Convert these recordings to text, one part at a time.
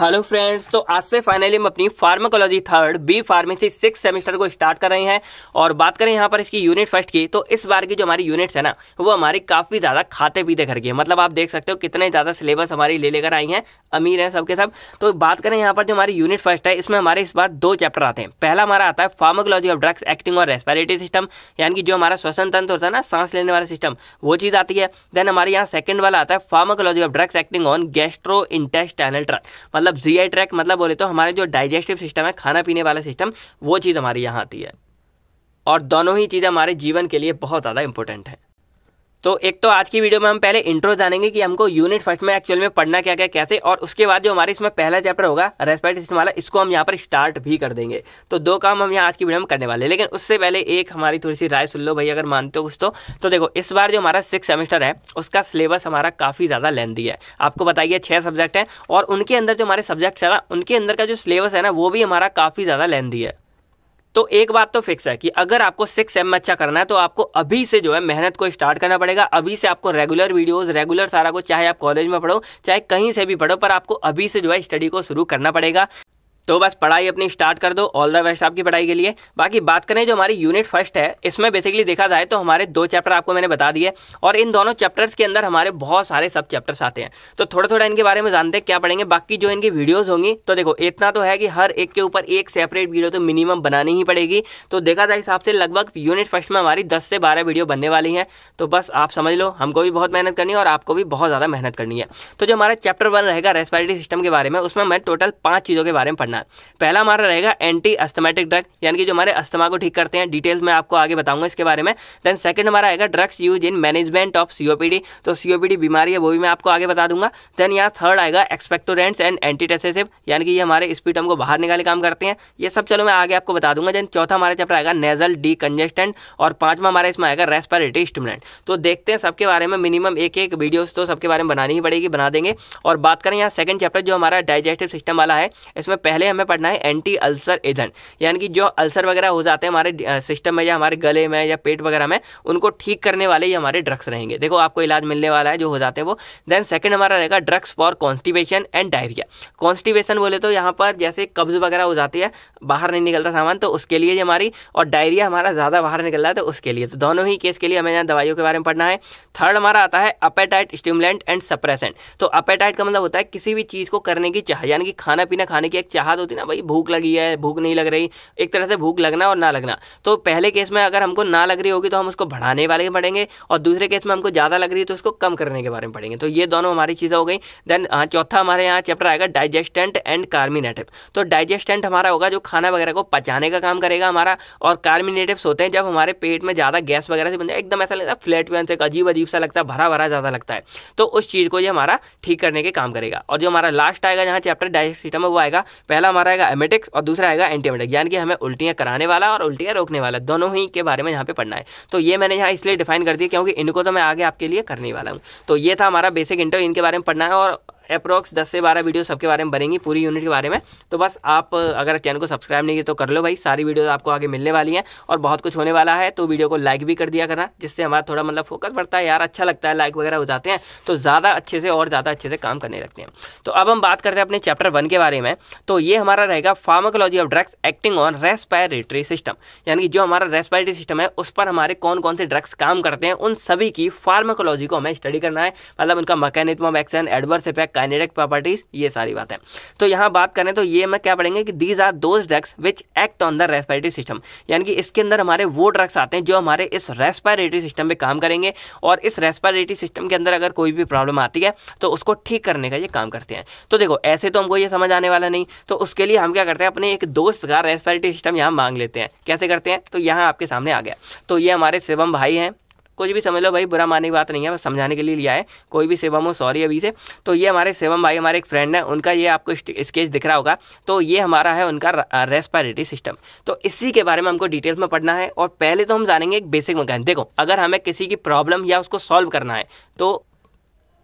hello friends तो आज से फाइनली हम अपनी pharmacology third B pharmacy six semester को स्टार्ट कर रहे हैं और बात करें यहाँ पर इसकी यूनिट फर्स्ट की तो इस बार की जो हमारी यूनिट्स है ना वो हमारी काफ़ी ज़्यादा खाते पीते घर की है मतलब आप देख सकते हो कितने ज़्यादा सिलेबस हमारी ले लेकर आई हैं अमीर हैं सबके सब तो बात करें यहाँ पर जो हमारी यूनिट फर्स्ट है इसमें हमारे इस बार दो चैप्टर आते हैं पहला हमारा आता है फार्माकोलॉजी ऑफ ड्रग्स एक्टिंग और रेस्पायरेटरी सिस्टम यानी कि जो हमारा श्वसन तंत्र होता है ना सांस लेने वाला सिस्टम वो चीज़ आती है देन हमारे यहाँ सेकंड वाला आता है pharmacology of drugs acting on gastrointestinal tract मतलब मतलब आई ट्रैक मतलब बोले तो हमारे जो डाइजेस्टिव सिस्टम है खाना पीने वाला सिस्टम वो चीज़ हमारी यहाँ आती है और दोनों ही चीजें हमारे जीवन के लिए बहुत ज़्यादा इंपॉर्टेंट है तो एक तो आज की वीडियो में हम पहले इंट्रो जानेंगे कि हमको यूनिट फर्स्ट में एक्चुअल में पढ़ना क्या क्या कैसे और उसके बाद जो हमारे इसमें पहला चैप्टर होगा रेस्पेक्ट सिस्टम वाला इसको हम यहाँ पर स्टार्ट भी कर देंगे तो दो काम हम यहाँ आज की वीडियो में करने वाले हैं लेकिन उससे पहले एक हमारी थोड़ी सी राय सुन लो भाई अगर मानते हो कुछ तो, तो देखो इस बार जो हमारा सिक्स सेमेस्टर है उसका सिलेबस हमारा काफ़ी ज़्यादा लेंदी है आपको बताइए छः सब्जेक्ट हैं और उनके अंदर जो हमारे सब्जेक्ट्स है ना उनके अंदर का जो सिलेबस है ना वो भी हमारा काफ़ी ज़्यादा लेंदी है तो एक बात तो फिक्स है कि अगर आपको सिक्स एम अच्छा करना है तो आपको अभी से जो है मेहनत को स्टार्ट करना पड़ेगा अभी से आपको रेगुलर वीडियोस रेगुलर सारा कुछ चाहे आप कॉलेज में पढ़ो चाहे कहीं से भी पढ़ो पर आपको अभी से जो है स्टडी को शुरू करना पड़ेगा तो बस पढ़ाई अपनी स्टार्ट कर दो ऑल द बेस्ट आपकी पढ़ाई के लिए बाकी बात करें जो हमारी यूनिट फर्स्ट है इसमें बेसिकली देखा जाए तो हमारे दो चैप्टर आपको मैंने बता दिए और इन दोनों चैप्टर्स के अंदर हमारे बहुत सारे सब चैप्टर्स आते हैं तो थोड़ा थोड़ा इनके बारे में जानते हैं क्या पढ़ेंगे बाकी जो इनकी वीडियोज़ होंगी तो देखो इतना तो है कि हर एक के ऊपर एक सेपरेट वीडियो तो मिनिमम बनानी ही पड़ेगी तो देखा जाए हिसाब से लगभग यूनिट फर्स्ट में हमारी दस से बारह वीडियो बनने वाली हैं तो बस आप समझ लो हमको भी बहुत मेहनत करनी है और आपको भी बहुत ज़्यादा मेहनत करनी है तो जो हमारा चैप्टर वन रहेगा रेस्पायरेटरी सिस्टम के बारे में उसमें मैं टोटल पाँच चीज़ों के बारे में पढ़ना वेबिनार पहला हमारा रहेगा एंटी अस्थमेटिक ड्रग यानी कि जो हमारे अस्थमा को ठीक करते हैं डिटेल्स मैं आपको आगे बताऊंगा इसके बारे में देन सेकंड हमारा आएगा drugs use in management of COPD तो सीओपीडी बीमारी है वो भी मैं आपको आगे बता दूंगा देन यहाँ थर्ड आएगा एक्सपेक्टोरेंट्स एंड एंटीटेसेसिव यानी कि ये हमारे स्पीटम को बाहर निकाले काम करते हैं ये सब चलो मैं आगे आपको बता दूंगा देन चौथा हमारा चैप्टर आएगा नेजल डी कंजेस्टेंट और पांचवा हमारा इसमें आएगा रेस्पायरेटरी स्टिमुलेंट तो देखते हैं सबके बारे में मिनिमम एक एक वीडियो तो सबके बारे में बनानी ही पड़ेगी बना देंगे और बात करें यहाँ सेकंड चैप्टर जो हमारा डाइजेस्टिव सिस्टम वाला है इसमें पहले हमें पढ़ना है एंटी अल्सर एजेंट यानी कि जो अल्सर वगैरह हो जाते हैं हमारे सिस्टम में या हमारे गले में या पेट वगैरह में उनको ठीक करने वाले ये हमारे ड्रग्स रहेंगे देखो आपको इलाज मिलने वाला है जो हो जाते हैं वो देन सेकंड हमारा रहेगा drugs for constipation and diarrhoea constipation बोले तो यहाँ पर जैसे कब्ज वगैरह हो जाती है बाहर नहीं निकलता सामान तो उसके लिए ये हमारी और डायरिया हमारा ज़्यादा बाहर निकल रहा है तो उसके लिए तो दोनों ही केस के लिए हमें यहाँ दवाइयों के बारे में पढ़ना है थर्ड हमारा आता है अपेटाइट स्टिमुलेंट एंड सप्रेसेंट तो अपेटाइट का मतलब होता है किसी भी चीज़ को करने की चाह यानी कि खाना पीना खाने की एक चाह राहत होती ना भाई भूख लगी है भूख नहीं लग रही एक तरह से भूख लगना और ना लगना तो पहले केस में अगर हमको ना लग रही होगी तो हम उसको बढ़ाने वाले पड़ेंगे और दूसरे केस में हमको ज़्यादा लग रही है तो उसको कम करने के बारे में पढ़ेंगे तो ये दोनों हमारी चीज़ें हो गई देन हाँ, चौथा हमारे यहाँ चैप्टर आएगा डाइजेस्टेंट एंड कार्मिनेटिव तो डाइजेस्टेंट हमारा होगा जो खाना वगैरह को पचाने का काम करेगा हमारा और कार्मिनेटिव्स होते हैं जब हमारे पेट में ज़्यादा गैस वगैरह से बन जाए एकदम ऐसा लगता है फ्लैट वैन से अजीब अजीब सा लगता है भरा भरा ज़्यादा लगता है तो उस चीज़ को ये हमारा ठीक करने के काम करेगा और जो हमारा लास्ट आएगा जहाँ चैप्टर डाइजेस्ट सिस्टम है वो आएगा पहला हमारा आएगा एमेटिक्स और दूसरा आएगा एंटीमेटिक यानी कि हमें उल्टियाँ कराने वाला और उल्टियाँ रोकने वाला दोनों ही के बारे में यहाँ पे पढ़ना है तो ये मैंने यहाँ इसलिए डिफाइन कर दिया क्योंकि इनको तो मैं आगे आपके लिए करने वाला हूँ तो ये था हमारा बेसिक इंटरव्यू इनके बारे में पढ़ना है और अप्रोक्स दस से बारह वीडियो सबके बारे में बनेंगी पूरी यूनिट के बारे में तो बस आप अगर चैनल को सब्सक्राइब नहीं किया तो कर लो भाई सारी वीडियो आपको आगे मिलने वाली हैं और बहुत कुछ होने वाला है तो वीडियो को लाइक भी कर दिया करना जिससे हमारा थोड़ा मतलब फोकस बढ़ता है यार अच्छा लगता है लाइक वगैरह हो जाते हैं तो ज़्यादा अच्छे से और ज़्यादा अच्छे से काम करने लगते हैं तो अब हम बात करते हैं अपने चैप्टर वन के बारे में तो ये हमारा रहेगा pharmacology of drugs acting on respiratory system यानी कि जो हमारा रेस्पायरेटरी सिस्टम है उस पर हमारे कौन कौन से ड्रग्स काम करते हैं उन सभी की फार्माकोलॉजी को हमें स्टडी करना है मतलब उनका mechanism of action adverse effect kinetic properties ये सारी बात है तो यहाँ बात करें तो ये मैं क्या पढ़ेंगे कि these are those drugs which act on the respiratory system यानी कि इसके अंदर हमारे वो ड्रग्स आते हैं जो हमारे इस रेस्पायरेटरी सिस्टम में काम करेंगे और इस रेस्पायरेटरी सिस्टम के अंदर अगर कोई भी प्रॉब्लम आती है तो उसको ठीक करने का ये काम करते हैं तो देखो ऐसे तो हमको ये समझ आने वाला नहीं तो उसके लिए हम क्या करते हैं अपने एक दोस्त का रेस्पायरेटरी सिस्टम यहाँ मांग लेते हैं कैसे करते हैं तो यहाँ आपके सामने आ गया तो ये हमारे शिवम भाई हैं कुछ भी समझ लो भाई बुरा मानने की बात नहीं है बस समझाने के लिए लिया है कोई भी शिवम हो सॉरी अभी से तो ये हमारे शिवम भाई हमारे एक फ्रेंड है उनका ये आपको स्केच दिख रहा होगा तो ये हमारा है उनका रेस्पायरेटरी सिस्टम तो इसी के बारे में हमको डिटेल्स में पढ़ना है और पहले तो हम जानेंगे एक बेसिक मैकेनिक देखो अगर हमें किसी की प्रॉब्लम या उसको सॉल्व करना है तो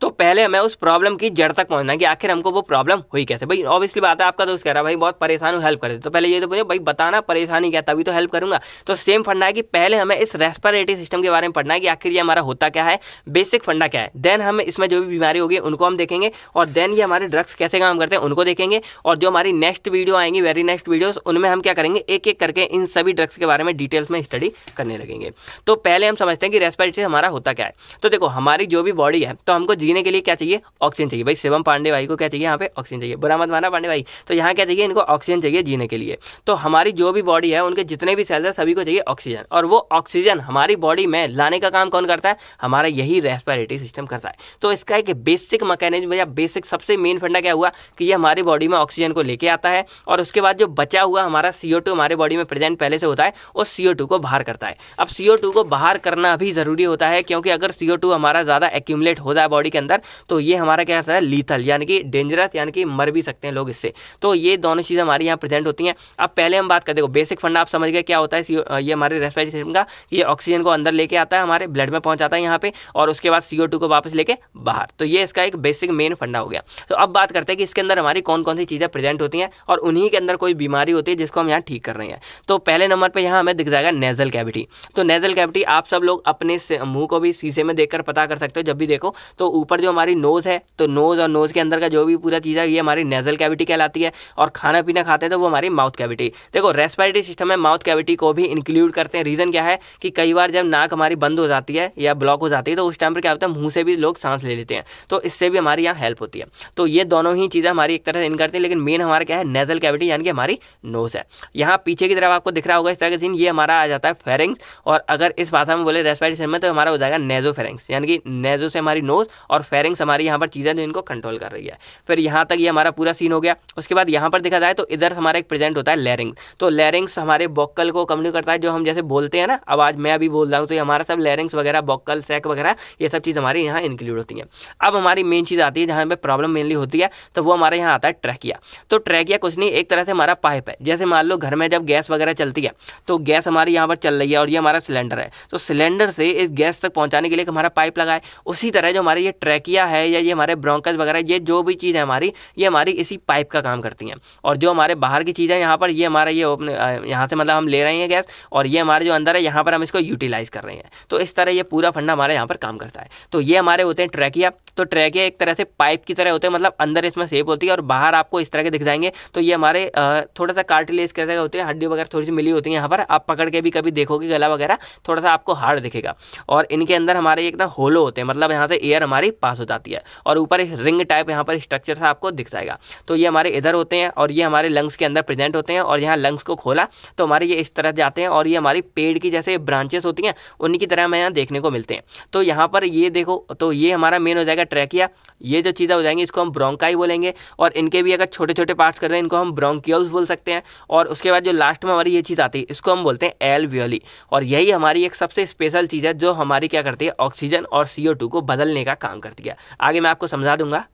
तो पहले हमें उस प्रॉब्लम की जड़ तक पहुंचना कि आखिर हमको वो प्रॉब्लम हुई कैसे भाई ऑब्वियसली बात है आपका दोस्त कह रहा है भाई बहुत परेशान हूँ हेल्प कर दे तो पहले ये तो मुझे भाई बताना परेशानी क्या तभी तो हेल्प करूंगा तो सेम फंडा है कि पहले हमें इस रेस्पिरेटरी सिस्टम के बारे में पढ़ना है कि आखिर ये हमारा होता क्या है बेसिक फंडा क्या है देन हम इसमें जो भी बीमारी होगी उनको हम देखेंगे और देन ये हमारे ड्रग्स कैसे काम करते हैं उनको देखेंगे और जो हमारी नेक्स्ट वीडियो आएंगी वेरी नेक्स्ट वीडियो उनमें हम क्या करेंगे एक एक करके इन सभी ड्रग्स के बारे में डिटेल्स में स्टडी करने लगेंगे तो पहले हम समझते हैं कि रेस्पिरेटरी हमारा होता क्या है तो देखो हमारी जो भी बॉडी है तो हमको जीने के लिए क्या चाहिए ऑक्सीजन चाहिए भाई शिवम पांडे भाई को क्या चाहिए यहाँ पे ऑक्सीजन चाहिए बुरा मत माना पांडे भाई तो यहाँ क्या चाहिए इनको ऑक्सीजन चाहिए जीने के लिए तो हमारी जो भी बॉडी है उनके जितने भी सेल्स है सभी को चाहिए ऑक्सीजन और वो ऑक्सीजन हमारी बॉडी में लाने का काम कौन करता है हमारा यही रेस्पायरेटरी सिस्टम करता है तो इसका एक बेसिक मैकेनिज्म या बेसिक सबसे मेन फंडा क्या हुआ कि ये हमारी बॉडी में ऑक्सीजन को लेके आता है और उसके बाद जो बचा हुआ हमारा सीओ हमारे बॉडी में प्रेजेंट पहले से होता है उस सीओ को बाहर करता है अब सीओ को बाहर करना भी ज़रूरी होता है क्योंकि अगर सीओ हमारा ज़्यादा एक्यूमलेट हो जाए बॉडी के अंदर तो ये हमारा क्या रहता है लीथल यानी कि डेंजरस यानी कि मर भी सकते हैं लोग इससे तो ये दोनों चीज़ें हमारे यहाँ प्रेजेंट होती हैं अब पहले हम बात करते देखो बेसिक फंड आप समझ गए क्या होता है ये हमारे रेस्पिरेटरी सिस्टम का ये ऑक्सीजन को अंदर लेके आता है हमारे ब्लड में पहुंचाता है यहाँ पे और उसके बाद सी को वापस लेके बाहर तो ये इसका एक बेसिक मेन फंडा हो गया तो अब बात करते हैं कि इसके अंदर हमारी कौन कौन सी चीज़ें प्रेजेंट होती हैं और उन्हीं के अंदर कोई बीमारी होती है जिसको हम यहाँ ठीक कर रहे हैं तो पहले नंबर पर यहाँ हमें दिख जाएगा नेजल कैविटी तो नेजल कैविटी आप सब लोग अपने मुंह को भी शीशे में देखकर पता कर सकते हो जब भी देखो तो ऊपर जो हमारी नोज़ है तो नोज़ और नोज़ के अंदर का जो भी पूरा चीज़ है ये हमारी नेजल कैविटी कहलाती है और खाना पीना खाते हैं तो वो हमारी माउथ कैविटी देखो रेस्पिरेटरी सिस्टम में माउथ कैविटी को भी इंक्लूड करते हैं रीज़न क्या है कि कई बार जब नाक हमारी बंद हो जाती है या ब्लॉक हो जाती है तो उस टाइम पर क्या होता है मुँह से भी लोग सांस ले लेते हैं तो इससे भी हमारी यहाँ हेल्प होती है तो ये दोनों ही चीज़ें हमारी एक तरह से इन करती हैं लेकिन मेन हमारा क्या है नेजल कैविटी यानी कि हमारी नोज़ है यहाँ पीछे की तरफ आपको दिख रहा होगा इस तरह का सीन ये हमारा आ जाता है फेरिंग्स और अगर इस भाषा में बोले रेस्पायरेशन में तो हमारा हो जाएगा नेजो फेरिंग्स यानी कि नेजो से हमारी नोज और फेरिंग्स हमारी यहाँ पर चीज़ें जो इनको कंट्रोल कर रही है फिर यहाँ तक ये यह हमारा पूरा सीन हो गया उसके बाद यहाँ पर देखा जाए तो इधर हमारा एक प्रेजेंट होता है लेरिंग्स तो लेरिंग्स हमारे बॉक्कल को नहीं करता है जो हम जैसे बोलते हैं ना आवाज़ मैं अभी बोल रहा हूँ तो ये हमारा सब लेरिंग्स वगैरह बॉक्कल सेक वगैरह ये सब चीज़ हमारे यहाँ इंक्लूड होती है अब हमारी मेन चीज़ आती है जहाँ पर प्रॉब्लम मेनली होती है तो वो हमारे यहाँ आता है ट्रैकिया तो ट्रैकिया कुछ नहीं एक तरह से हमारा पाइप है जैसे मान लो घर में जब गैस वगैरह चलती है तो गैस हमारे यहाँ पर चल रही है और ये हमारा सिलेंडर है तो सिलेंडर से इस गैस तक पहुँचाने के लिए हमारा पाइप लगा है उसी तरह जो हमारे ये ट्रैकिया है या ये हमारे ब्रोंकस वगैरह ये जो भी चीज़ है हमारी ये हमारी इसी पाइप का काम करती हैं और जो हमारे बाहर की चीज़ें यहाँ पर ये हमारा ये यहाँ से मतलब हम ले रहे हैं गैस और ये हमारे जो अंदर है यहाँ पर हम इसको यूटिलाइज़ कर रहे हैं तो इस तरह ये पूरा फंडा हमारे यहाँ पर काम करता है तो ये हमारे होते हैं ट्रैकिया तो ट्रैकिया एक तरह से पाइप की तरह होते हैं मतलब अंदर इसमें सेप होती है और बाहर आपको इस तरह के दिख जाएंगे तो ये हमारे थोड़ा सा कार्टिलेज कैसे होते हैं हड्डी वगैरह थोड़ी सी मिली होती है यहाँ पर आप पकड़ के भी कभी देखोगे गला वगैरह थोड़ा सा आपको हार्ड दिखेगा और इनके अंदर हमारे एकदम होलो होते हैं मतलब यहाँ से एयर हमारी पास हो जाती है और ऊपर एक रिंग टाइप यहाँ पर स्ट्रक्चर सा आपको दिख जाएगा तो ये हमारे इधर होते हैं और ये हमारे लंग्स के अंदर प्रेजेंट होते हैं और यहाँ लंग्स को खोला तो हमारे ये इस तरह जाते हैं और ये हमारी पेड़ की जैसे ब्रांचेस होती हैं उनकी तरह हमें यहाँ देखने को मिलते हैं तो यहाँ पर ये देखो तो ये हमारा मेन हो जाएगा जाएगा ट्रैकिया ये जो चीज़ें हो जाएंगी इसको हम ब्रोंकाई बोलेंगे और इनके भी अगर छोटे छोटे पार्ट्स कर रहे हैं इनको हम ब्रोंक्यूल्स बोल सकते हैं और उसके बाद जो लास्ट में हमारी ये चीज़ आती है इसको हम बोलते हैं एलव्योली और यही हमारी एक सबसे स्पेशल चीज़ है जो हमारी क्या करती है ऑक्सीजन और सी को बदलने का काम करती है आगे मैं आपको समझा दूंगा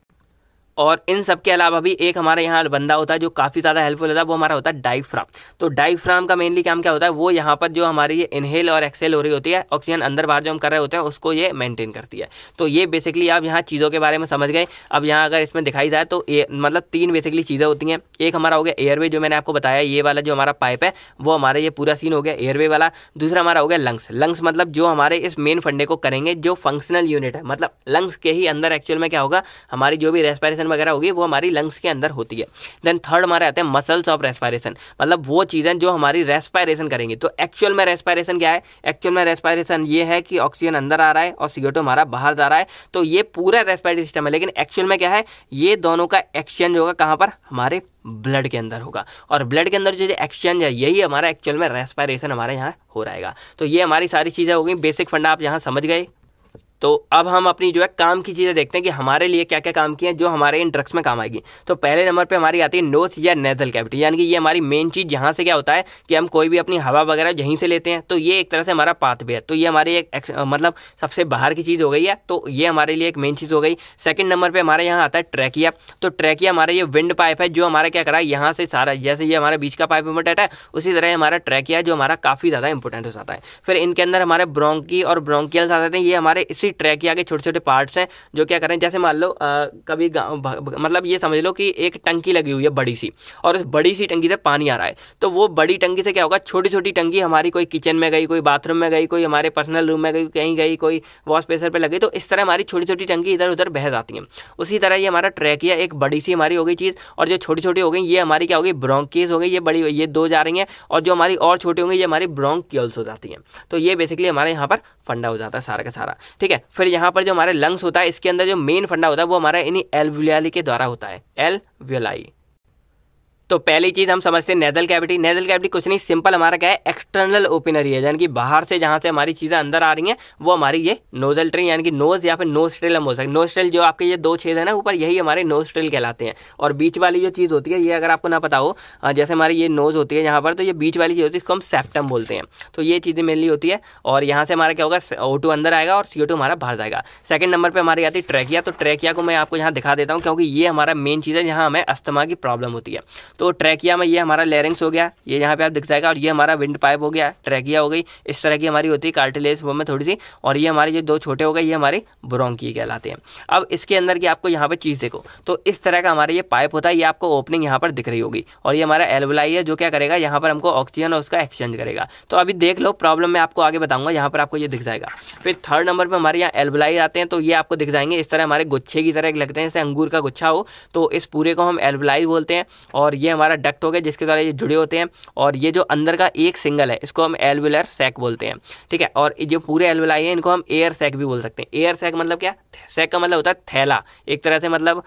और इन सब के अलावा भी एक हमारे यहाँ बंदा होता है जो काफ़ी ज़्यादा हेल्पफुल होता है वो हमारा होता है डाइफ्राम तो डाइफ्राम का मेनली काम क्या होता है वो यहाँ पर जो हमारी ये इनहेल और एक्सेल हो रही होती है ऑक्सीजन अंदर बाहर जो हम कर रहे होते हैं उसको ये मेंटेन करती है तो ये बेसिकली आप यहाँ चीज़ों के बारे में समझ गए अब यहाँ अगर इसमें दिखाई जाए तो ए, मतलब तीन बेसिकली चीज़ें होती हैं एक हमारा हो गया एयरवे जो मैंने आपको बताया ये वाला जो हमारा पाइप है वो हमारा ये पूरा सीन हो गया एयरवे वाला दूसरा हमारा हो गया लंग्स लंग्स मतलब जो हमारे इस मेन फंडे को करेंगे जो फंक्शनल यूनिट है मतलब लंग्स के ही अंदर एक्चुअल में क्या होगा हमारी जो भी रेस्पायरेशन वगैरह होगी वो हमारी लंग्स के अंदर होती है देन थर्ड हमारे आते हैं मसल्स ऑफ रेस्पायरेशन मतलब वो चीज़ें जो हमारी रेस्पायरेशन करेंगे तो एक्चुअल में रेस्पायरेशन क्या है एक्चुअल में रेस्पायरेशन ये है कि ऑक्सीजन अंदर आ रहा है और सिगरेटो हमारा बाहर जा रहा है तो ये पूरा रेस्पायरेटरी सिस्टम है लेकिन एक्चुअल में क्या है ये दोनों का एक्सचेंज होगा कहाँ पर हमारे ब्लड के अंदर होगा और ब्लड के अंदर जो एक्सचेंज है यही हमारा एक्चुअल में रेस्पायरेशन हमारे यहाँ हो रहेगा तो ये हमारी सारी चीज़ें हो गई बेसिक फंडा आप यहाँ समझ गए तो अब हम अपनी जो है काम की चीज़ें देखते हैं कि हमारे लिए क्या क्या काम की हैं जो हमारे इन ड्रग्स में काम आएगी तो पहले नंबर पे हमारी आती है नोथ या नेजल कैविटी यानी कि ये हमारी मेन चीज़ यहाँ से क्या होता है कि हम कोई भी अपनी हवा वगैरह यहीं से लेते हैं तो ये एक तरह से हमारा पाथ भी है तो ये हमारी एक, एक मतलब सबसे बाहर की चीज़ हो गई है तो ये हमारे लिए एक मेन चीज़ हो गई सेकेंड नंबर पर हमारे यहाँ आता है ट्रैकिया तो ट्रैकिया हमारा ये विंड पाइप है जो हमारा क्या करा यहाँ से सारा जैसे ये हमारा बीच का पाइप इंपोर्टेंट है उसी तरह हमारा ट्रैकिया जो हमारा काफ़ी ज़्यादा इंपॉर्टेंट हो जाता है फिर इनके अंदर हमारे ब्रोंकी और ब्रोंकियल्स आ जाते हैं ये हमारे इसी ही ट्रैक के आगे छोटे छोटे पार्ट्स हैं जो क्या करें जैसे मान लो आ, कभी मतलब ये समझ लो कि एक टंकी लगी हुई है बड़ी सी और उस बड़ी सी टंकी से पानी आ रहा है तो वो बड़ी टंकी से क्या होगा छोटी छोटी टंकी हमारी कोई किचन में गई कोई बाथरूम में गई कोई हमारे पर्सनल रूम में गई कहीं गई कोई वॉश प्रेशर पर लगी तो इस तरह हमारी छोटी छोटी टंकी इधर उधर बह जाती हैं उसी तरह ये हमारा ट्रैक या एक बड़ी सी हमारी हो गई चीज़ और जो छोटी छोटी हो गई ये हमारी क्या होगी ब्रोंकीज हो गई ये बड़ी ये दो जा रही हैं और जो हमारी और छोटी होंगी ये हमारी ब्रोंक्यूल्स हो जाती हैं तो ये बेसिकली हमारे यहाँ पर फंडा हो जाता है सारा का सारा ठीक है फिर यहाँ पर जो हमारे लंग्स होता है इसके अंदर जो मेन फंडा होता है वो हमारा इन्हीं एलविलाई के द्वारा होता है एलविलाई तो पहली चीज़ हम समझते हैं नेदल कैविटी नेदल कैविटी कुछ नहीं सिंपल हमारा क्या है एक्सटर्नल ओपन एरिया यानी कि बाहर से जहाँ से हमारी चीज़ें अंदर आ रही हैं वो हमारी ये नोजल ट्रेन यानी कि नोज या फिर नोज ट्रेल हम हो सकते नोज ट्रेल जो आपके ये दो छेद है ना ऊपर यही हमारे नोज ट्रेल कहलाते हैं और बीच वाली जो चीज़ होती है ये अगर आपको ना पता हो जैसे हमारी ये नोज होती है यहाँ पर तो ये बीच वाली चीज़ होती है इसको हम सेप्टम बोलते हैं तो ये चीज़ें मेनली होती है और यहाँ से हमारा क्या होगा ओ अंदर आएगा और सी हमारा बाहर जाएगा सेकंड नंबर पर हमारी आती है ट्रैकिया तो ट्रैकिया को मैं आपको यहाँ दिखा देता हूँ क्योंकि ये हमारा मेन चीज़ है जहाँ हमें अस्थमा की प्रॉब्लम होती है तो ट्रैकिया में ये हमारा लेरिंग्स हो गया ये यहाँ पे आप दिख जाएगा और ये हमारा विंड पाइप हो गया ट्रैकिया हो गई इस तरह की हमारी होती है कार्टिलेज वो में थोड़ी सी और ये हमारे जो दो छोटे हो गए ये हमारे ब्रोंकी कहलाते हैं अब इसके अंदर की आपको यहाँ पर चीज़ देखो तो इस तरह का हमारा ये पाइप होता है ये आपको ओपनिंग यहाँ पर दिख रही होगी और ये हमारा एलवलाई है जो क्या करेगा यहाँ पर हमको ऑक्सीजन और उसका एक्सचेंज करेगा तो अभी देख लो प्रॉब्लम मैं आपको आगे बताऊंगा यहाँ पर आपको ये दिख जाएगा फिर थर्ड नंबर पर हमारे यहाँ एलवलाई आते हैं तो ये आपको दिख जाएंगे इस तरह हमारे गुच्छे की तरह लगते हैं जैसे अंगूर का गुच्छा हो तो इस पूरे को हम एलवलाई बोलते हैं और ये हमारा डक्ट हो गया जिसके द्वारा ये जुड़े होते हैं और ये जो अंदर का एक सिंगल है इसको हम एलविलर सैक बोलते हैं ठीक है और जो पूरे एलविलाई है इनको हम एयर सैक भी बोल सकते हैं एयर सैक मतलब क्या सैक का मतलब होता है थैला एक तरह से मतलब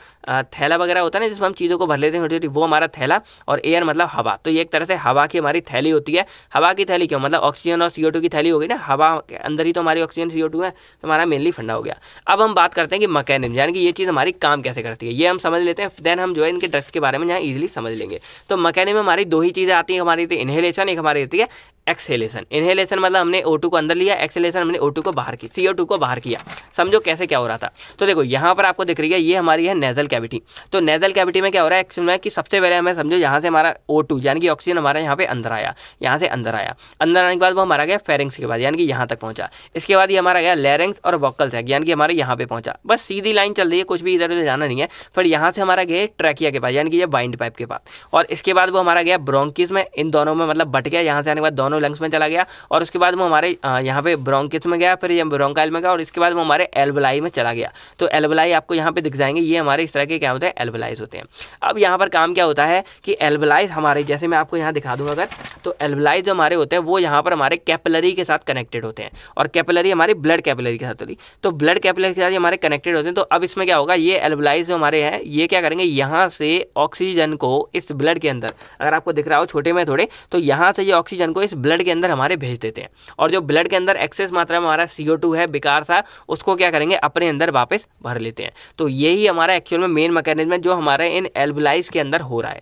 थैला वगैरह होता है ना जिसमें हम चीज़ों को भर लेते हैं छोटी छोटी वो हमारा थैला और एयर मतलब हवा तो ये एक तरह से हवा की हमारी थैली होती है हवा की थैली क्यों मतलब ऑक्सीजन और सी की थैली हो गई ना हवा के अंदर ही तो हमारी ऑक्सीजन सी है तो हमारा मेनली फंडा हो गया अब हम बात करते हैं कि मकैनिज्म यानी कि ये चीज़ हमारी काम कैसे करती है ये हम समझ लेते हैं देन हम जो है इनके ड्रग्स के बारे में जहाँ ईजिली समझ लेते हैं लेंगे तो मकैनिक में हमारी दो ही चीज़ें आती हैं हमारी इनहेलेशन एक हमारी रहती है एक्सहेलेशन इनहेलेशन मतलब हमने ओ को अंदर लिया एक्सहेलेशन हमने ओ को बाहर किया सी को बाहर किया समझो कैसे क्या हो रहा था तो देखो यहाँ पर आपको दिख रही है ये हमारी है नेजल कैविटी तो नेजल कैविटी में क्या हो रहा है एक्चुअल में कि सबसे पहले हमें समझो यहाँ से हमारा ओ यानी कि ऑक्सीजन हमारा यहाँ पे अंदर आया यहाँ से अंदर आया अंदर आने के बाद वो हमारा गया फेरिंग्स के बाद यानी कि यहाँ तक पहुँचा इसके बाद ये हमारा गया लेरेंग्स और वॉकल्स है यानी कि हमारे यहाँ पे पहुँचा बस सीधी लाइन चल रही है कुछ भी इधर उधर जाना नहीं है फिर यहाँ से हमारा गया ट्रैकिया के पास यानी कि ये बाइंड पाइप के पास और इसके बाद वो हमारा गया ब्रोंकिस में इन दोनों में मतलब बट गया यहाँ से आने के बाद दोनों दोनों लंग्स में चला गया और उसके बाद वो हमारे यहाँ पे ब्रोंकिस में गया फिर ये ब्रोंकाइल में गया और इसके बाद वो हमारे एल्बलाई में चला गया तो एल्बलाई आपको यहाँ पे दिख जाएंगे ये हमारे इस तरह के क्या होते हैं एल्बलाइज होते हैं अब यहाँ पर काम क्या होता है कि एल्बलाइज हमारे जैसे मैं आपको यहाँ दिखा दूंगा अगर तो एल्बलाइज हमारे होते हैं वो यहाँ पर हमारे कैपलरी के साथ कनेक्टेड होते हैं और कैपलरी हमारी ब्लड कैपलरी के साथ होती तो ब्लड कैपलरी के साथ हमारे कनेक्टेड होते हैं तो अब इसमें क्या होगा ये एल्बलाइज हमारे हैं ये क्या करेंगे यहाँ से ऑक्सीजन को इस ब्लड के अंदर अगर आपको दिख रहा हो छोटे में थोड़े तो यहाँ से ये ऑक्सीजन को इस ब्लड के अंदर हमारे भेज देते हैं और जो ब्लड के अंदर एक्सेस मात्रा में हमारा सी है बेकार सा उसको क्या करेंगे अपने अंदर वापस भर लेते हैं तो यही हमारा एक्चुअल में मेन मैकेनिज्म है जो हमारे इन एल्बलाइज के अंदर हो रहा है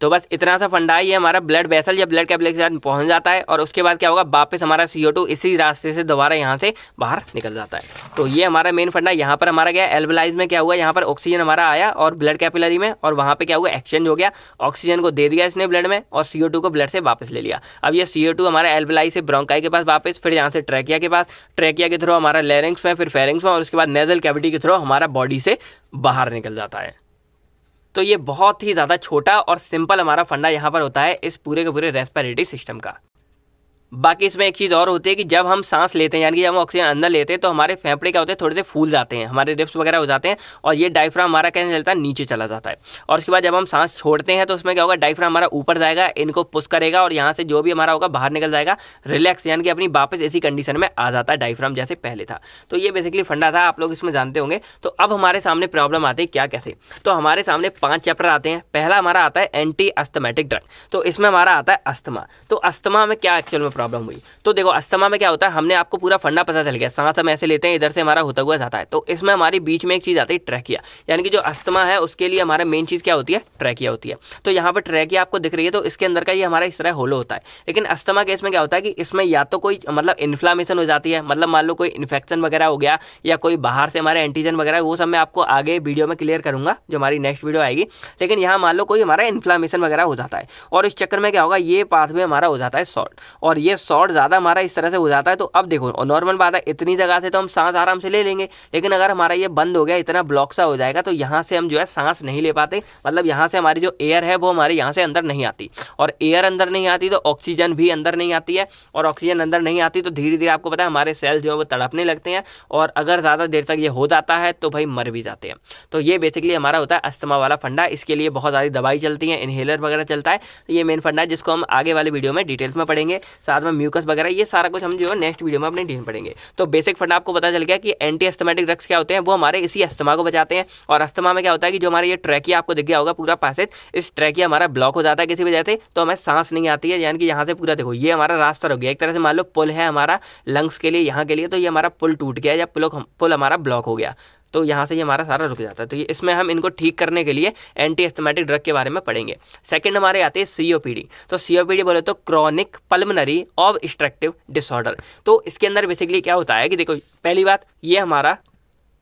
तो बस इतना सा फंडा ही है हमारा ब्लड वेसल या ब्लड कैपिलरी के साथ पहुंच जाता है और उसके बाद क्या होगा वापस हमारा सी इसी रास्ते से दोबारा यहाँ से बाहर निकल जाता है तो ये हमारा मेन फंडा यहाँ पर हमारा गया एल्बलाइज में क्या हुआ यहाँ पर ऑक्सीजन हमारा आया और ब्लड कैपिलरी में और वहाँ पर क्या हुआ एक्सचेंज हो गया ऑक्सीजन को दे दिया इसने ब्लड में और सी को ब्लड से वापस ले लिया अब ये सी हमारा एल्बलाइज से ब्रोंकाई के पास वापस फिर यहाँ से ट्रैकिया के पास ट्रैकिया के थ्रू हमारा लेरिंग्स में फिर फेरिंग्स में और उसके बाद नेजल कैविटी के थ्रू हमारा बॉडी से बाहर निकल जाता है तो ये बहुत ही ज़्यादा छोटा और सिंपल हमारा फंडा यहाँ पर होता है इस पूरे के पूरे रेस्पिरेटरी सिस्टम का बाकी इसमें एक चीज़ और होती है कि जब हम सांस लेते हैं यानी कि जब हम ऑक्सीजन अंदर लेते हैं तो हमारे फेफड़े क्या होते हैं थोड़े से फूल जाते हैं हमारे रिप्स वगैरह हो जाते हैं और ये डायफ्राम हमारा कहने चलता है नीचे चला जाता है और उसके बाद जब हम सांस छोड़ते हैं तो उसमें क्या होगा डायफ्राम हमारा ऊपर जाएगा इनको पुश करेगा और यहाँ से जो भी हमारा होगा बाहर निकल जाएगा रिलैक्स यानी कि अपनी वापस इसी कंडीशन में आ जाता है डायफ्राम जैसे पहले था तो ये बेसिकली फंडा था आप लोग इसमें जानते होंगे तो अब हमारे सामने प्रॉब्लम आती है क्या कैसे तो हमारे सामने पाँच चैप्टर आते हैं पहला हमारा आता है एंटी अस्थमेटिक ड्रग तो इसमें हमारा आता है अस्थमा तो अस्थमा में क्या एक्चुअल में प्रॉब्लम हुई तो देखो अस्थमा में क्या होता है हमने आपको पूरा फंडा पता चल गया सांस हम ऐसे लेते हैं इधर से हमारा होता हुआ जाता है तो इसमें हमारी बीच में एक चीज़ आती है ट्रैकिया यानी कि जो अस्थमा है उसके लिए हमारा मेन चीज़ क्या होती है ट्रैकिया होती है तो यहाँ पर ट्रैकिया आपको दिख रही है तो इसके अंदर का ये हमारा इस तरह होलो होता है लेकिन अस्थमा केस में क्या होता है कि इसमें या तो कोई मतलब इन्फ्लामेशन हो जाती है मतलब मान लो कोई इन्फेक्शन वगैरह हो गया या कोई बाहर से हमारे एंटीजन वगैरह वो सब मैं आपको आगे वीडियो में क्लियर करूँगा जो हमारी नेक्स्ट वीडियो आएगी लेकिन यहाँ मान लो कोई हमारा इन्फ्लामेशन वगैरह हो जाता है और इस चक्कर में क्या होगा ये पाथवे हमारा हो जाता है शॉर्ट और ये शॉर्ट ज़्यादा हमारा इस तरह से हो जाता है तो अब देखो नॉर्मल बात है इतनी जगह से तो हम सांस आराम से ले लेंगे लेकिन अगर हमारा ये बंद हो गया इतना ब्लॉक सा हो जाएगा तो यहाँ से हम जो है सांस नहीं ले पाते मतलब यहाँ से हमारी जो एयर है वो हमारे यहाँ से अंदर नहीं आती और एयर अंदर नहीं आती तो ऑक्सीजन भी अंदर नहीं आती है और ऑक्सीजन अंदर नहीं आती तो धीरे धीरे आपको पता है हमारे सेल्स जो है वो तड़पने लगते हैं और अगर ज़्यादा देर तक ये हो जाता है तो भाई मर भी जाते हैं तो ये बेसिकली हमारा होता है अस्थमा वाला फंडा इसके लिए बहुत सारी दवाई चलती है इनहेलर वगैरह चलता है तो ये मेन फंडा है जिसको हम आगे वाले वीडियो में डिटेल्स में पढ़ेंगे साथ साथ में म्यूकस वगैरह ये सारा कुछ हम जो है नेक्स्ट वीडियो में अपने डील पड़ेंगे तो बेसिक फंड आपको पता चल गया कि एंटी एस्थमेटिक ड्रग्स क्या होते हैं वो हमारे इसी अस्थमा को बचाते हैं और अस्थमा में क्या होता है कि जो हमारे ये ट्रैकिया आपको दिख गया होगा पूरा पैसेज इस ट्रैकिया हमारा ब्लॉक हो जाता है किसी वजह से तो हमें सांस नहीं आती है यानी कि यहाँ से पूरा देखो ये हमारा रास्ता रुक गया एक तरह से मान लो पुल है हमारा लंग्स के लिए यहाँ के लिए तो ये हमारा पुल टूट गया या पुल पुल हमारा ब्लॉक हो गया तो यहाँ से ये हमारा सारा रुक जाता है तो इसमें हम इनको ठीक करने के लिए एंटी एस्थमेटिक ड्रग के बारे में पढ़ेंगे सेकेंड हमारे आते हैं सीओपीडी तो सीओपीडी बोले तो क्रॉनिक पल्मनरी ऑब डिसऑर्डर तो इसके अंदर बेसिकली क्या होता है कि देखो पहली बात ये हमारा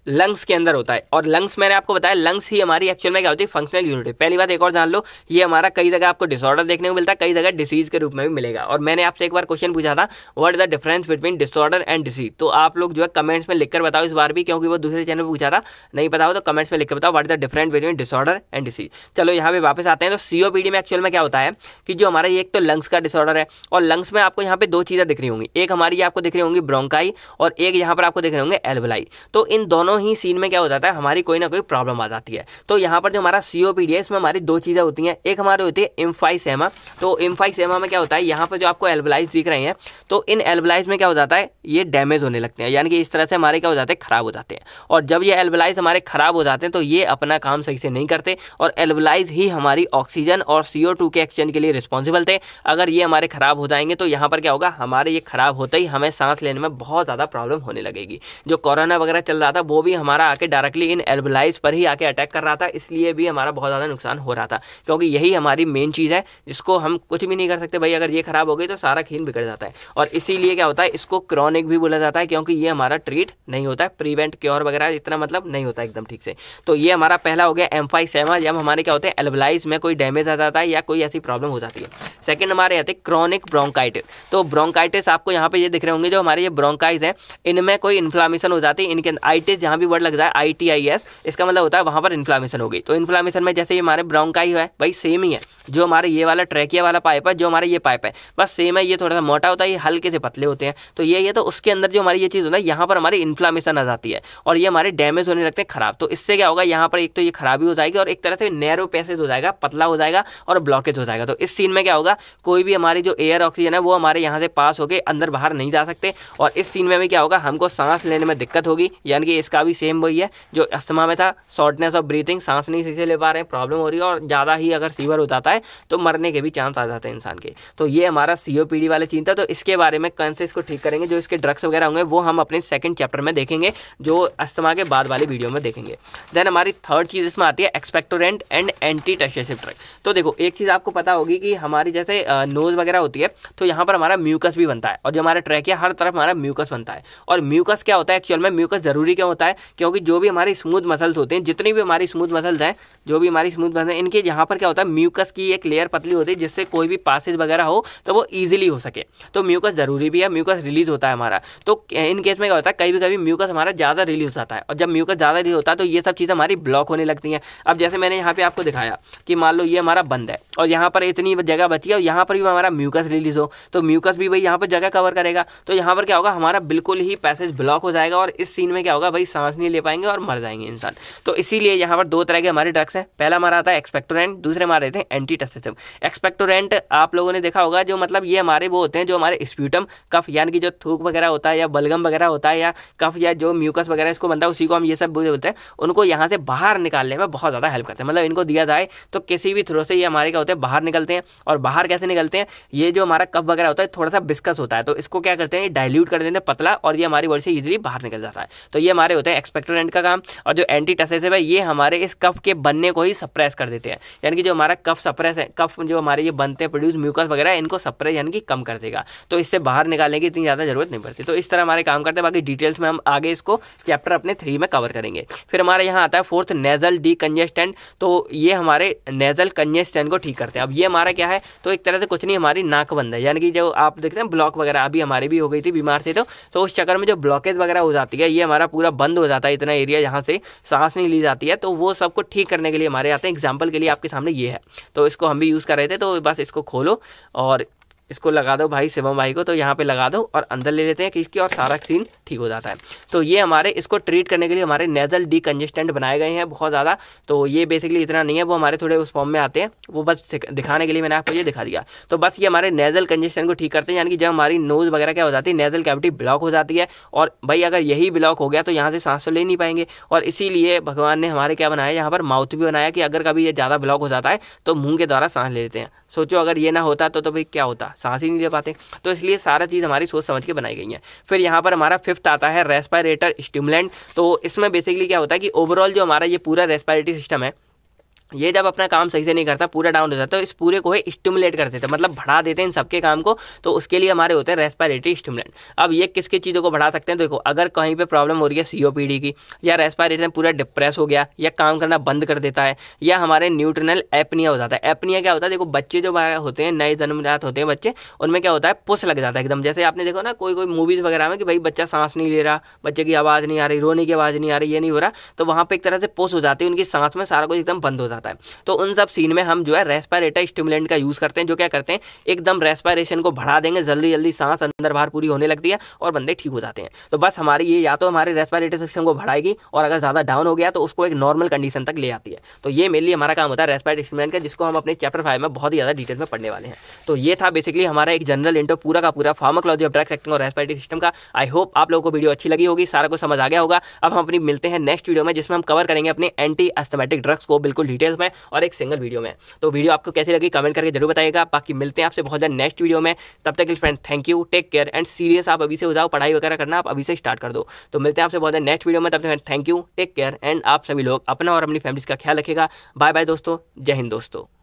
लंग्स के अंदर होता है और लंग्स मैंने आपको बताया लंग्स ही हमारी एक्चुअल में क्या होती है फंक्शनल यूनिट है पहली बात एक और जान लो ये हमारा कई जगह आपको डिसऑर्डर देखने को मिलता है कई जगह डिसीज के रूप में भी मिलेगा और मैंने आपसे एक बार क्वेश्चन पूछा था what is the difference between disorder and disease तो आप लोग जो है कमेंट्स में लिखकर बताओ इस बार भी क्योंकि वो दूसरे चैनल पर पूछा था नहीं पता हो तो कमेंट्स में लिखकर बताओ what is the difference between disorder and disease चलो यहाँ पे वापस आते हैं तो सीओपीडी में एक्चुअल में क्या होता है कि जो हमारा एक तो लंग्स का डिसऑर्डर है और लंग्स में आपको यहाँ पे दो चीज़ें दिख रही होंगी एक हमारी आपको दिख रही होंगी ब्रोंकाई और एक यहाँ पर आपको दिख रही होंगे एल्बलाई तो इन दोनों दोनों ही सीन में क्या हो जाता है हमारी कोई ना कोई प्रॉब्लम आ जाती है तो यहाँ पर जो हमारा सी ओ पी डी है इसमें हमारी दो चीज़ें होती हैं एक हमारी होती है सेमा तो सेमा में क्या होता है यहाँ पर जो आपको एल्बलाइज दिख रहे हैं तो इन एल्बलाइज में क्या हो जाता है ये डैमेज होने लगते हैं यानी कि इस तरह से हमारे क्या हो जाते हैं खराब हो जाते हैं और जब ये एल्बलाइज हमारे खराब हो जाते हैं तो ये अपना काम सही से नहीं करते और एल्बलाइज ही हमारी ऑक्सीजन और सी के एक्सचेंज के लिए रिस्पॉन्सिबल थे अगर ये हमारे खराब हो जाएंगे तो यहाँ पर क्या होगा हमारे ये खराब होते ही हमें सांस लेने में बहुत ज़्यादा प्रॉब्लम होने लगेगी जो कोरोना वगैरह चल रहा था वो भी हमारा आके डायरेक्टली इन एल्बलाइज पर ही आके अटैक कर रहा था इसलिए भी हमारा बहुत ज़्यादा नुकसान हो रहा था क्योंकि यही हमारी मेन चीज़ है जिसको हम कुछ भी नहीं कर सकते भाई अगर ये ख़राब हो गई तो सारा खीन बिगड़ जाता है और इसीलिए क्या होता है इसको क्रॉनिक भी बोला जाता है क्योंकि ये हमारा ट्रीट नहीं होता है प्रिवेंट क्योर वगैरह इतना मतलब नहीं होता एकदम ठीक से तो ये हमारा पहला हो गया एम फाइव सेमा जब हमारे क्या होते हैं एल्बलाइज में कोई डैमेज आ जाता है या कोई ऐसी प्रॉब्लम हो जाती है सेकेंड हमारे यहाँ क्रॉनिक ब्रोंकाइटिस तो ब्रोंकाइटिस आपको यहाँ पर ये दिख रहे होंगे जो हमारे ये ब्रोंकाइज है इनमें कोई इन्फ्लामेशन हो जाती है इनके आइटिस जहाँ जहां भी वर्ड लग जाए आई टी आई एस इसका मतलब होता है वहां पर इन्फ्लामेशन हो गई तो इन्फ्लामेशन में जैसे ये हमारे ब्राउन का ही है भाई सेम ही है जो हमारे ये वाला ट्रैकिया वाला पाइप है जो हमारे ये पाइप है बस सेम है ये थोड़ा सा मोटा होता है ये हल्के से पतले होते हैं तो ये है तो उसके अंदर जो हमारी ये चीज़ होता है यहाँ पर हमारी इन्फ्लामेशन आ जाती है और ये हमारे डैमेज होने लगते हैं खराब तो इससे क्या होगा यहाँ पर एक तो ये खराबी हो जाएगी और एक तरह से नैरो पैसेज हो जाएगा पतला हो जाएगा और ब्लॉकेज हो जाएगा तो इस सीन में क्या होगा कोई भी हमारी जो एयर ऑक्सीजन है वो हमारे यहाँ से पास होकर अंदर बाहर नहीं जा सकते और इस सीन में भी क्या होगा हमको सांस लेने में दिक्कत होगी यानी कि इसका भी सेम वही है जो अस्थमा में था शॉर्टनेस ऑफ ब्रीथिंग सांस नहीं सही से ले पा रहे हैं प्रॉब्लम हो रही है और ज़्यादा ही अगर सीवर हो जाता है तो मरने के भी चांस आ जाते हैं इंसान के तो ये हमारा सी वाले चीन था तो इसके बारे में कौन से इसको ठीक करेंगे जो इसके ड्रग्स वगैरह होंगे वो हम अपने सेकंड चैप्टर में देखेंगे जो अस्थमा के बाद वाले वीडियो में देखेंगे देन हमारी थर्ड चीज़ इसमें आती है expectorant and antitussive drug तो देखो एक चीज़ आपको पता होगी कि हमारी जैसे नोज़ वगैरह होती है तो यहाँ पर हमारा म्यूकस भी बनता है और जो हमारा ट्रैक है हर तरफ हमारा म्यूकस बनता है और म्यूकस क्या होता है एक्चुअल में म्यूकस ज़रूरी क्यों होता है है क्योंकि जो भी हमारे स्मूथ मसल्स होते हैं जितने भी हमारे स्मूथ मसल्स हैं जो भी हमारी स्मूथ बर्न है इनके यहाँ पर क्या होता है म्यूकस की एक लेयर पतली होती है जिससे कोई भी पासेज वगैरह हो तो वो ईजिली हो सके तो म्यूकस ज़रूरी भी है म्यूकस रिलीज होता है हमारा तो इन केस में क्या होता है कभी कभी म्यूकस हमारा ज़्यादा रिलीज हो जाता है और जब म्यूकस ज़्यादा रिलीज होता है तो ये सब चीज़ें हमारी ब्लॉक होने लगती हैं अब जैसे मैंने यहाँ पर आपको दिखाया कि मान लो ये हमारा बंद है और यहाँ पर इतनी जगह बची है और यहाँ पर भी हमारा म्यूकस रिलीज हो तो म्यूकस भी भाई यहाँ पर जगह कवर करेगा तो यहाँ पर क्या होगा हमारा बिल्कुल ही पैसेज ब्लॉक हो जाएगा और इस सीन में क्या होगा भाई सांस नहीं ले पाएंगे और मर जाएंगे इंसान तो इसीलिए यहाँ पर दो तरह के हमारे ड्रग्स प्रोडक्ट्स हैं पहला हमारा आता है एक्सपेक्टोरेंट दूसरे हमारे थे हैं एंटी टेस्टिसिम एक्सपेक्टोरेंट आप लोगों ने देखा होगा जो मतलब ये हमारे वो होते हैं जो हमारे स्प्यूटम कफ यानी कि जो थूक वगैरह होता है या बलगम वगैरह होता है या कफ या जो म्यूकस वगैरह इसको बनता है उसी को हम ये सब बोलते हैं उनको यहाँ से बाहर निकालने में बहुत ज़्यादा हेल्प करते हैं मतलब इनको दिया जाए तो किसी भी थ्रो से ये हमारे क्या होते हैं बाहर निकलते हैं और बाहर कैसे निकलते हैं ये जो हमारा कफ वगैरह होता है थोड़ा सा बिस्कस होता है तो इसको क्या करते हैं डायल्यूट कर देते हैं पतला और ये हमारी बॉडी से ईजिली बाहर निकल जाता है तो ये हमारे होते हैं एक्सपेक्टोरेंट का काम और जो एंटी टेसेसिव है ये हमारे इस कफ के बनने बनने को ही सप्रेस कर देते हैं यानी कि जो हमारा कफ सप्रेस है कफ जो हमारे ये बनते हैं प्रोड्यूस म्यूकस वगैरह इनको सप्रेस यानी कि कम कर देगा तो इससे बाहर निकालने की इतनी ज़्यादा जरूरत नहीं पड़ती तो इस तरह हमारे काम करते हैं बाकी डिटेल्स में हम आगे इसको चैप्टर अपने थ्री में कवर करेंगे फिर हमारे यहाँ आता है फोर्थ नेजल डी कंजेस्टेंट तो ये हमारे नेजल कंजेस्टेंट को ठीक करते हैं अब ये हमारा क्या है तो एक तरह से कुछ नहीं हमारी नाक बंद है यानी कि जो आप देखते हैं ब्लॉक वगैरह अभी हमारी भी हो गई थी बीमार थे तो, तो उस चक्कर में जो ब्लॉकेज वगैरह हो जाती है ये हमारा पूरा बंद हो जाता है इतना एरिया यहाँ से सांस नहीं ली जाती है तो वो सबको ठीक करने के लिए हमारे आते हैं एग्जाम्पल के लिए आपके सामने ये है तो इसको हम भी यूज़ कर रहे थे तो बस इसको खोलो और इसको लगा दो भाई शिवम भाई को तो यहाँ पे लगा दो और अंदर ले लेते हैं कि इसकी और सारा सीन ठीक हो जाता है तो ये हमारे इसको ट्रीट करने के लिए हमारे नेजल डी कंजेस्टेंट बनाए गए हैं बहुत ज़्यादा तो ये बेसिकली इतना नहीं है वो हमारे थोड़े उस फॉर्म में आते हैं वो बस दिखाने के लिए मैंने आपको ये दिखा दिया तो बस ये हमारे नेजल कंजेस्टेंट को ठीक करते हैं यानी कि जब हमारी नोज़ वगैरह क्या हो जाती है नेजल कैविटी ब्लॉक हो जाती है और भाई अगर यही ब्लॉक हो गया तो यहाँ से सांस तो ले नहीं पाएंगे और इसीलिए भगवान ने हमारे क्या बनाया यहाँ पर माउथ भी बनाया कि अगर कभी ये ज़्यादा ब्लॉक हो जाता है तो मुँह के द्वारा सांस ले लेते हैं सोचो अगर ये ना होता तो तो भाई क्या होता सांस ही नहीं ले पाते तो इसलिए सारा चीज़ हमारी सोच समझ के बनाई गई है फिर यहाँ पर हमारा फिफ्थ आता है रेस्पायरेटर स्टिमुलेंट तो इसमें बेसिकली क्या होता है कि ओवरऑल जो हमारा ये पूरा रेस्पायरेटरी सिस्टम है ये जब अपना काम सही से नहीं करता पूरा डाउन हो जाता है तो इस पूरे को ही स्टिमुलेट कर देते मतलब बढ़ा देते हैं इन सबके काम को तो उसके लिए हमारे होते हैं रेस्पायरेटरी स्टिमुलेंट अब ये किस किस चीज़ों को बढ़ा सकते हैं देखो अगर कहीं पे प्रॉब्लम हो रही है सीओपीडी की या रेस्पायरेटर पूरा डिप्रेस हो गया या काम करना बंद कर देता है या हमारे न्यूट्रनल एपनिया हो जाता है एपनिया क्या होता है देखो बच्चे जो होते हैं नए जन्मजात होते हैं बच्चे उनमें क्या होता है पुस लग जाता है एकदम जैसे आपने देखो ना कोई कोई मूवीज़ वगैरह में कि भाई बच्चा सांस नहीं ले रहा बच्चे की आवाज़ नहीं आ रही रोने की आवाज़ नहीं आ रही ये नहीं हो रहा तो वहाँ पर एक तरह से पुस हो जाती है उनकी सांस में सारा कुछ एकदम बंद हो जाता है जाता है तो उन सब सीन में हम जो है रेस्पायरेटर स्टिमुलेंट का यूज़ करते हैं जो क्या करते हैं एकदम रेस्पायरेशन को बढ़ा देंगे जल्दी जल्दी सांस अंदर बाहर पूरी होने लगती है और बंदे ठीक हो जाते हैं तो बस हमारी ये या तो हमारे रेस्पायरेटर सिस्टम को बढ़ाएगी और अगर ज़्यादा डाउन हो गया तो उसको एक नॉर्मल कंडीशन तक ले आती है तो ये मेनली हमारा काम होता है रेस्पायरेटरी स्टिमुलेंट का जिसको हम अपने चैप्टर फाइव में बहुत ही ज़्यादा डिटेल में पढ़ने वाले हैं तो ये था बेसिकली हमारा एक जनरल इंटर पूरा का पूरा फार्माकोलॉजी ऑफ ड्रग्स एक्टिंग और रेस्पायरेटरी सिस्टम का आई होप आप लोगों को वीडियो अच्छी लगी होगी सारा को समझ आ गया होगा अब हम अपनी मिलते हैं नेक्स्ट वीडियो में जिसमें हम कवर करेंगे अपने एंटी एस्थमेटिक ड्रग्स को बिल्कुल डिटेल डिटेल्स में और एक सिंगल वीडियो में तो वीडियो आपको कैसी लगी कमेंट करके जरूर बताएगा बाकी मिलते हैं आपसे बहुत जल्द नेक्स्ट वीडियो में तब तक friend thank you take care and serious आप अभी से हो जाओ पढ़ाई वगैरह करना आप अभी से स्टार्ट कर दो तो मिलते हैं आपसे बहुत जल्द नेक्स्ट वीडियो में तब तक thank you take care and आप सभी लोग अपना और अपनी फैमिलीज का ख्याल रखेगा बाय बाय दोस्तों जय हिंद दोस्तों